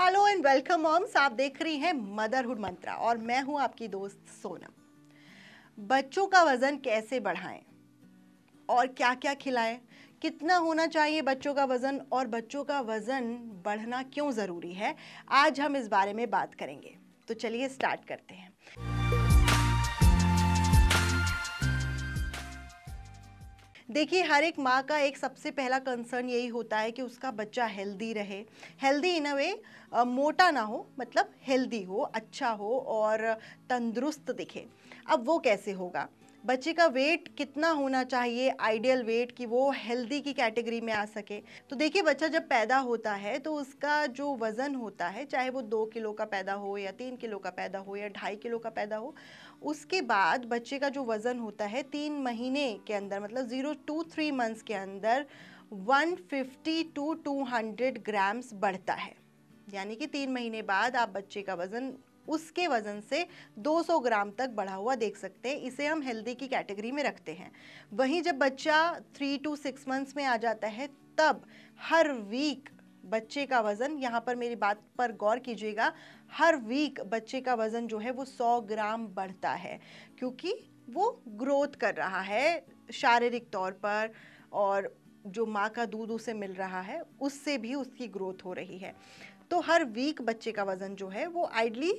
hello and welcome moms आप देख रही हैं मदरहुड मंत्रा और मैं हूं आपकी दोस्त सोनम बच्चों का वज़न कैसे बढ़ाएं और क्या क्या खिलाएं कितना होना चाहिए बच्चों का वज़न और बच्चों का वज़न बढ़ना क्यों ज़रूरी है आज हम इस बारे में बात करेंगे तो चलिए स्टार्ट करते हैं देखिए हर एक माँ का एक सबसे पहला कंसर्न यही होता है कि उसका बच्चा हेल्दी रहे हेल्दी इन अ वे मोटा ना हो मतलब हेल्दी हो अच्छा हो और तंदुरुस्त दिखे अब वो कैसे होगा बच्चे का वेट कितना होना चाहिए आइडियल वेट कि वो हेल्दी की कैटेगरी में आ सके तो देखिए बच्चा जब पैदा होता है तो उसका जो वज़न होता है चाहे वो दो किलो का पैदा हो या तीन किलो का पैदा हो या ढाई किलो का पैदा हो उसके बाद बच्चे का जो वज़न होता है तीन महीने के अंदर मतलब ज़ीरो टू थ्री मंथ्स के अंदर 150 टू 200 ग्राम्स बढ़ता है यानी कि तीन महीने बाद आप बच्चे का वज़न उसके वज़न से 200 ग्राम तक बढ़ा हुआ देख सकते हैं इसे हम हेल्दी की कैटेगरी में रखते हैं वहीं जब बच्चा थ्री टू सिक्स मंथ्स में आ जाता है तब हर वीक बच्चे का वज़न यहाँ पर मेरी बात पर गौर कीजिएगा हर वीक बच्चे का वज़न जो है वो 100 ग्राम बढ़ता है क्योंकि वो ग्रोथ कर रहा है शारीरिक तौर पर और जो माँ का दूध उसे मिल रहा है उससे भी उसकी ग्रोथ हो रही है तो हर वीक बच्चे का वज़न जो है वो आइडली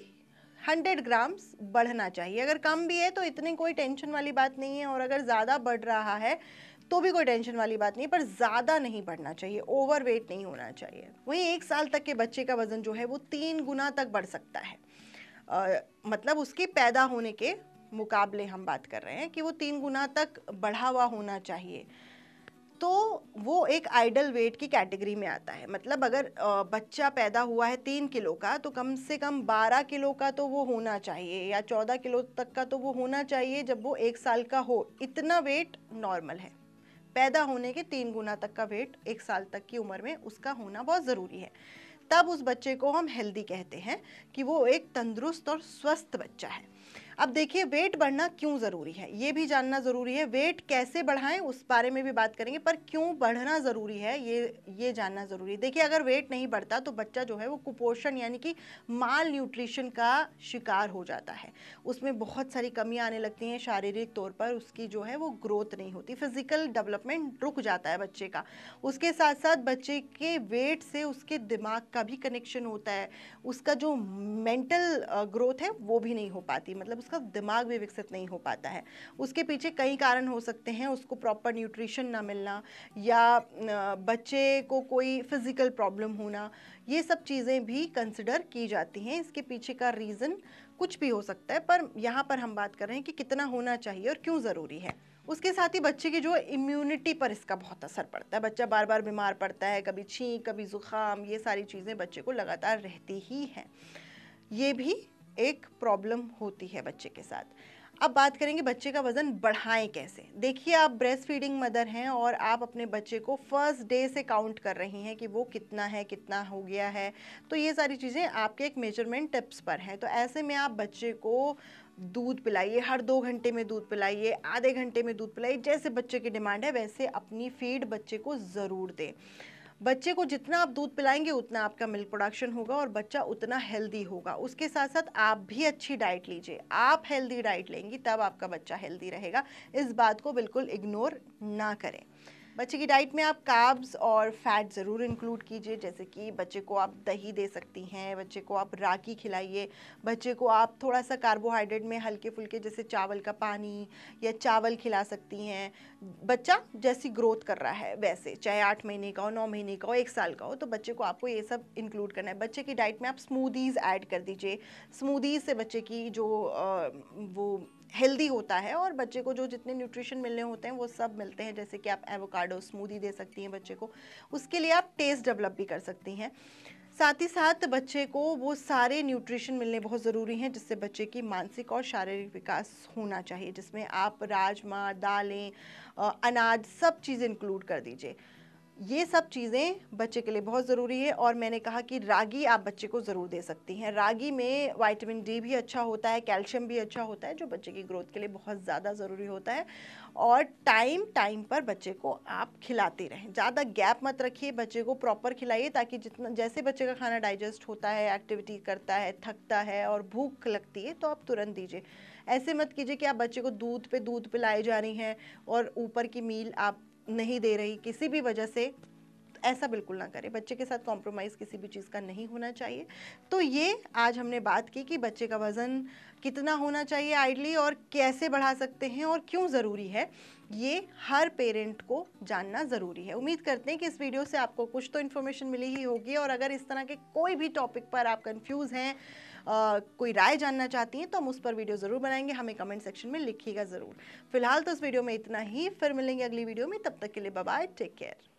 हंड्रेड ग्राम्स बढ़ना चाहिए अगर कम भी है तो इतनी कोई टेंशन वाली बात नहीं है और अगर ज़्यादा बढ़ रहा है तो भी कोई टेंशन वाली बात नहीं पर ज़्यादा नहीं बढ़ना चाहिए ओवर वेट नहीं होना चाहिए वहीं एक साल तक के बच्चे का वज़न जो है वो तीन गुना तक बढ़ सकता है आ, मतलब उसके पैदा होने के मुकाबले हम बात कर रहे हैं कि वो तीन गुना तक बढ़ा हुआ होना चाहिए तो वो एक आइडल वेट की कैटेगरी में आता है मतलब अगर बच्चा पैदा हुआ है तीन किलो का तो कम से कम बारह किलो का तो वो होना चाहिए या चौदह किलो तक का तो वो होना चाहिए जब वो एक साल का हो इतना वेट नॉर्मल है पैदा होने के तीन गुना तक का वेट एक साल तक की उम्र में उसका होना बहुत ज़रूरी है तब उस बच्चे को हम हेल्दी कहते हैं कि वो एक तंदुरुस्त और स्वस्थ बच्चा है अब देखिए वेट बढ़ना क्यों ज़रूरी है ये भी जानना ज़रूरी है वेट कैसे बढ़ाएं उस बारे में भी बात करेंगे पर क्यों बढ़ना ज़रूरी है ये ये जानना ज़रूरी है देखिए अगर वेट नहीं बढ़ता तो बच्चा जो है वो कुपोषण यानी कि माल न्यूट्रिशन का शिकार हो जाता है उसमें बहुत सारी कमियाँ आने लगती हैं शारीरिक तौर पर उसकी जो है वो ग्रोथ नहीं होती फिजिकल डेवलपमेंट रुक जाता है बच्चे का उसके साथ साथ बच्चे के वेट से उसके दिमाग का भी कनेक्शन होता है उसका जो मेंटल ग्रोथ है वो भी नहीं हो पाती मतलब उसका दिमाग भी विकसित नहीं हो पाता है उसके पीछे कई कारण हो सकते हैं उसको प्रॉपर न्यूट्रिशन ना मिलना या बच्चे को कोई फिज़िकल प्रॉब्लम होना ये सब चीज़ें भी कंसिडर की जाती हैं इसके पीछे का रीज़न कुछ भी हो सकता है पर यहाँ पर हम बात कर रहे हैं कि कितना होना चाहिए और क्यों ज़रूरी है उसके साथ ही बच्चे की जो इम्यूनिटी पर इसका बहुत असर पड़ता है बच्चा बार बार बीमार पड़ता है कभी छींक कभी ज़ुकाम ये सारी चीज़ें बच्चे को लगातार रहती ही हैं ये भी एक प्रॉब्लम होती है बच्चे के साथ अब बात करेंगे बच्चे का वज़न बढ़ाएं कैसे देखिए आप ब्रेस्ट फीडिंग मदर हैं और आप अपने बच्चे को फर्स्ट डे से काउंट कर रही हैं कि वो कितना है कितना हो गया है तो ये सारी चीज़ें आपके एक मेजरमेंट टिप्स पर हैं तो ऐसे में आप बच्चे को दूध पिलाइए हर दो घंटे में दूध पिलाइए आधे घंटे में दूध पिलाइए जैसे बच्चे की डिमांड है वैसे अपनी फीड बच्चे को ज़रूर दें बच्चे को जितना आप दूध पिलाएंगे उतना आपका मिल्क प्रोडक्शन होगा और बच्चा उतना हेल्दी होगा उसके साथ साथ आप भी अच्छी डाइट लीजिए आप हेल्दी डाइट लेंगी तब आपका बच्चा हेल्दी रहेगा इस बात को बिल्कुल इग्नोर ना करें बच्चे की डाइट में आप काब्स और फैट ज़रूर इंक्लूड कीजिए जैसे कि बच्चे को आप दही दे सकती हैं बच्चे को आप रागी खिलाइए बच्चे को आप थोड़ा सा कार्बोहाइड्रेट में हल्के फुल्के जैसे चावल का पानी या चावल खिला सकती हैं बच्चा जैसी ग्रोथ कर रहा है वैसे चाहे आठ महीने का हो नौ महीने का हो एक साल का हो तो बच्चे को आपको ये सब इंक्लूड करना है बच्चे की डाइट में आप स्मूदीज़ ऐड कर दीजिए स्मूदीज़ से बच्चे की जो आ, वो हेल्दी होता है और बच्चे को जो जितने न्यूट्रिशन मिलने होते हैं वो सब मिलते हैं जैसे कि आप एवोकाडो अवोकाडो स्मूदी दे सकती हैं बच्चे को उसके लिए आप टेस्ट डेवलप भी कर सकती हैं साथ ही साथ बच्चे को वो सारे न्यूट्रिशन मिलने बहुत ज़रूरी हैं जिससे बच्चे की मानसिक और शारीरिक विकास होना चाहिए जिसमें आप राजमा दालें अनाज सब चीज़ इंक्लूड कर दीजिए ये सब चीज़ें बच्चे के लिए बहुत ज़रूरी है और मैंने कहा कि रागी आप बच्चे को ज़रूर दे सकती हैं रागी में वाइटमिन डी भी अच्छा होता है कैल्शियम भी अच्छा होता है जो बच्चे की ग्रोथ के लिए बहुत ज़्यादा ज़रूरी होता है और टाइम टाइम पर बच्चे को आप खिलाते रहें ज़्यादा गैप मत रखिए बच्चे को प्रॉपर खिलाइए ताकि जितना जैसे बच्चे का खाना डाइजेस्ट होता है एक्टिविटी करता है थकता है और भूख लगती है तो आप तुरंत दीजिए ऐसे मत कीजिए कि आप बच्चे को दूध पे दूध पिलाए जा रही हैं और ऊपर की मील आप नहीं दे रही किसी भी वजह से ऐसा बिल्कुल ना करें बच्चे के साथ कॉम्प्रोमाइज़ किसी भी चीज़ का नहीं होना चाहिए तो ये आज हमने बात की कि बच्चे का वज़न कितना होना चाहिए आइडली और कैसे बढ़ा सकते हैं और क्यों ज़रूरी है ये हर पेरेंट को जानना ज़रूरी है उम्मीद करते हैं कि इस वीडियो से आपको कुछ तो इन्फॉर्मेशन मिली ही होगी और अगर इस तरह के कोई भी टॉपिक पर आप कन्फ्यूज़ हैं कोई राय जानना चाहती हैं तो हम उस पर वीडियो ज़रूर बनाएंगे हमें कमेंट सेक्शन में लिखिएगा ज़रूर फिलहाल तो इस वीडियो में इतना ही फिर मिलेंगे अगली वीडियो में तब तक के लिए बाय टेक केयर